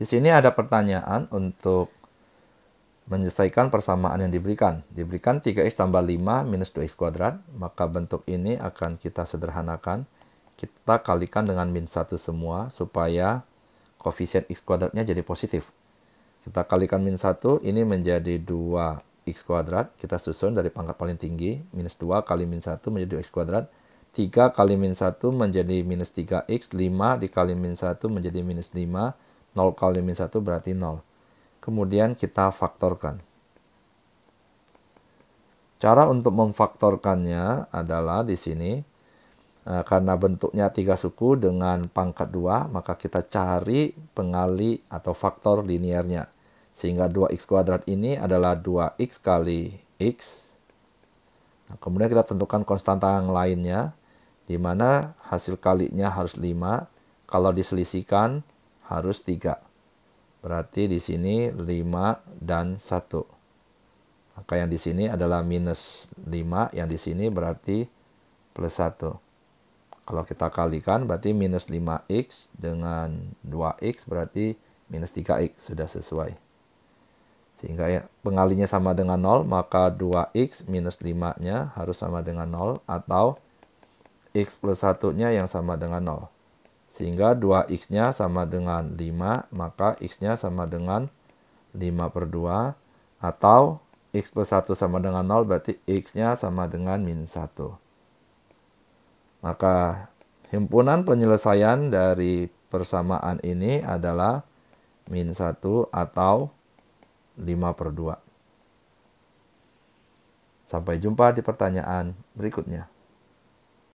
Di sini ada pertanyaan untuk menyelesaikan persamaan yang diberikan. Diberikan 3x tambah 5 minus 2x kuadrat, maka bentuk ini akan kita sederhanakan. Kita kalikan dengan min 1 semua supaya koefisien x kuadratnya jadi positif. Kita kalikan min 1, ini menjadi 2x kuadrat. Kita susun dari pangkat paling tinggi, minus 2 kali min 1 menjadi 2x kuadrat. 3 kali min 1 menjadi minus 3x, 5 dikali min 1 menjadi minus 5, 0 kali min 1 berarti 0. Kemudian kita faktorkan. Cara untuk memfaktorkannya adalah di sini, e, karena bentuknya tiga suku dengan pangkat 2, maka kita cari pengali atau faktor liniernya. Sehingga 2x kuadrat ini adalah 2x kali x. Nah, kemudian kita tentukan konstanta yang lainnya, di mana hasil kalinya harus 5. Kalau diselisikan, harus 3. Berarti di sini 5 dan 1. Maka yang di sini adalah minus 5, yang di sini berarti plus 1. Kalau kita kalikan berarti minus 5x dengan 2x berarti minus 3x sudah sesuai. Sehingga ya, pengalinya sama dengan 0, maka 2x minus 5-nya harus sama dengan 0 atau x plus 1-nya yang sama dengan 0. Sehingga 2x-nya sama dengan 5, maka x-nya sama dengan 5 per 2. Atau x plus 1 sama dengan 0, berarti x-nya sama dengan min 1. Maka himpunan penyelesaian dari persamaan ini adalah min 1 atau 5 per 2. Sampai jumpa di pertanyaan berikutnya.